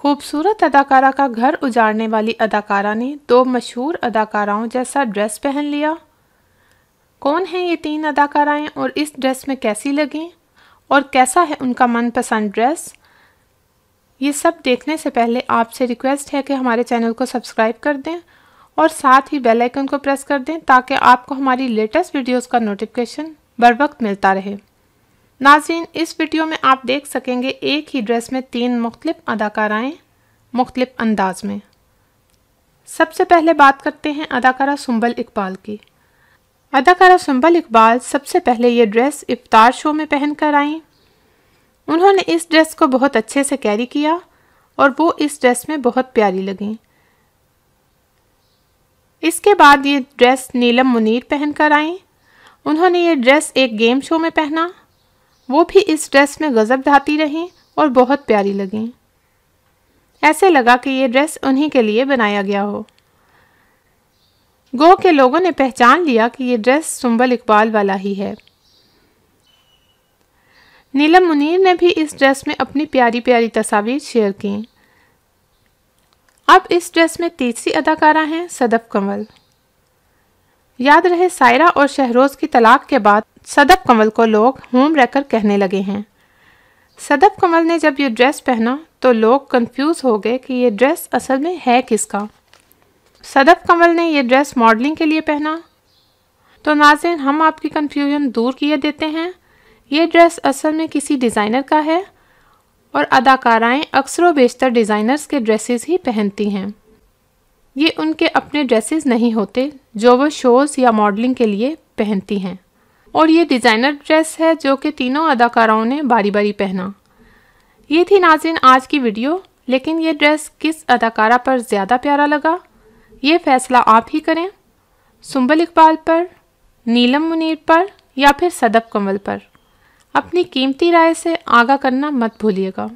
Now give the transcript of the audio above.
खूबसूरत अदाकारा का घर उजाड़ने वाली अदाकारा ने दो मशहूर अदाकाराओं जैसा ड्रेस पहन लिया कौन हैं ये तीन अदाकाराएं और इस ड्रेस में कैसी लगें और कैसा है उनका मनपसंद ड्रेस ये सब देखने से पहले आपसे रिक्वेस्ट है कि हमारे चैनल को सब्सक्राइब कर दें और साथ ही बेल आइकन को प्रेस कर दें ताकि आपको हमारी लेटेस्ट वीडियोस का नोटिफिकेशन बर वक्त मिलता रहे नाजीन इस वीडियो में आप देख सकेंगे एक ही ड्रेस में तीन मुख्तलिफ अदाकाराएँ मुख्तलिफ अंदाज में सबसे पहले बात करते हैं अदाकारा सुंबल इकबाल की अदाकारा सुंबल इकबाल सबसे पहले ये ड्रेस इफ्तार शो में पहन कर आईं उन्होंने इस ड्रेस को बहुत अच्छे से कैरी किया और वो इस ड्रेस में बहुत प्यारी लगें इसके बाद ये ड्रेस नीलम मुनीर पहन कर आईं उन्होंने ये ड्रेस एक गेम शो में पहना वो भी इस ड्रेस में गज़ब ढाती रहीं और बहुत प्यारी लगें ऐसे लगा कि ये ड्रेस उन्हीं के लिए बनाया गया हो गो के लोगों ने पहचान लिया कि ये ड्रेस सुंबल इकबाल वाला ही है नीलम मुनीर ने भी इस ड्रेस में अपनी प्यारी प्यारी तस्वीर शेयर की अब इस ड्रेस में तीसरी अदाकारा हैं सदफ कंवल याद रहे सायरा और शहरोज की तलाक के बाद सदब कमल को लोग होम रहकर कहने लगे हैं सदब कमल ने जब ये ड्रेस पहना तो लोग कंफ्यूज हो गए कि ये ड्रेस असल में है किसका सदब कमल ने यह ड्रेस मॉडलिंग के लिए पहना तो नाजिन हम आपकी कन्फ्यूजन दूर किए देते हैं ये ड्रेस असल में किसी डिज़ाइनर का है और अदाकाराएं अक्सर बेशतर डिज़ाइनर्स के ड्रेसेस ही पहनती हैं ये उनके अपने ड्रेसेस नहीं होते जो वो शोज़ या मॉडलिंग के लिए पहनती हैं और ये डिज़ाइनर ड्रेस है जो कि तीनों अदाकाराओं ने बारी बारी पहना ये थी नाजिन आज की वीडियो लेकिन ये ड्रेस किस अदाकारा पर ज़्यादा प्यारा लगा ये फ़ैसला आप ही करें सुंबल इकबाल पर नीलम मुनीर पर या फिर सदब कंवल पर अपनी कीमती राय से आगा करना मत भूलिएगा